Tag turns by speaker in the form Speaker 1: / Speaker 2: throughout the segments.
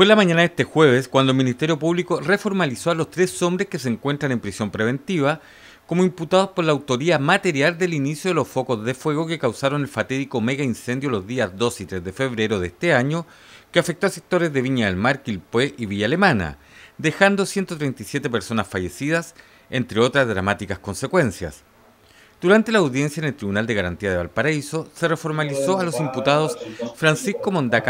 Speaker 1: Fue la mañana de este jueves cuando el Ministerio Público reformalizó a los tres hombres que se encuentran en prisión preventiva como imputados por la autoría material del inicio de los focos de fuego que causaron el fatídico mega incendio los días 2 y 3 de febrero de este año, que afectó a sectores de Viña del Mar, Quilpué y Villa Alemana, dejando 137 personas fallecidas, entre otras dramáticas consecuencias. Durante la audiencia en el Tribunal de Garantía de Valparaíso, se reformalizó a los imputados Francisco Mondá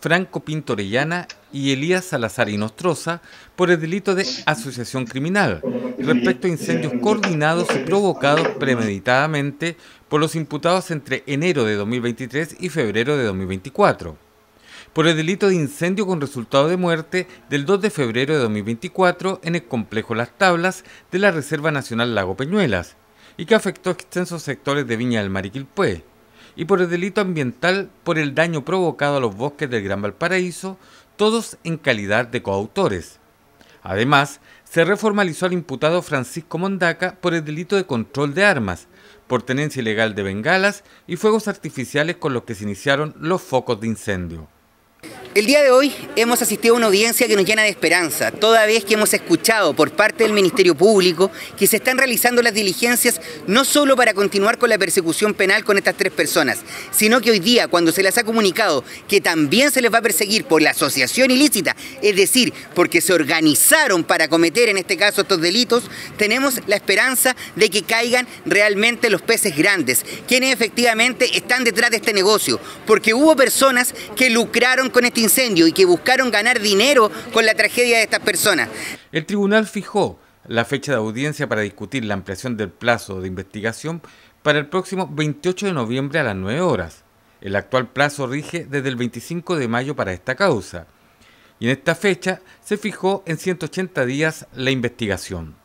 Speaker 1: Franco Pinto Orellana y Elías Salazar Inostroza por el delito de asociación criminal respecto a incendios coordinados y provocados premeditadamente por los imputados entre enero de 2023 y febrero de 2024. Por el delito de incendio con resultado de muerte del 2 de febrero de 2024 en el complejo Las Tablas de la Reserva Nacional Lago Peñuelas y que afectó extensos sectores de Viña del Mar y por el delito ambiental por el daño provocado a los bosques del Gran Valparaíso, todos en calidad de coautores. Además, se reformalizó al imputado Francisco Mondaca por el delito de control de armas, por tenencia ilegal de bengalas y fuegos artificiales con los que se iniciaron los focos de incendio.
Speaker 2: El día de hoy hemos asistido a una audiencia que nos llena de esperanza, toda vez que hemos escuchado por parte del Ministerio Público que se están realizando las diligencias no solo para continuar con la persecución penal con estas tres personas, sino que hoy día cuando se les ha comunicado que también se les va a perseguir por la asociación ilícita, es decir, porque se organizaron para cometer en este caso estos delitos, tenemos la esperanza de que caigan realmente los peces grandes, quienes efectivamente están detrás de este negocio, porque hubo personas que lucraron con este este incendio y que buscaron ganar dinero con la tragedia de estas personas. El tribunal fijó
Speaker 1: la fecha de audiencia para discutir la ampliación del plazo de investigación para el próximo 28 de noviembre a las 9 horas. El actual plazo rige desde el 25 de mayo para esta causa. Y en esta fecha se fijó en 180 días la investigación.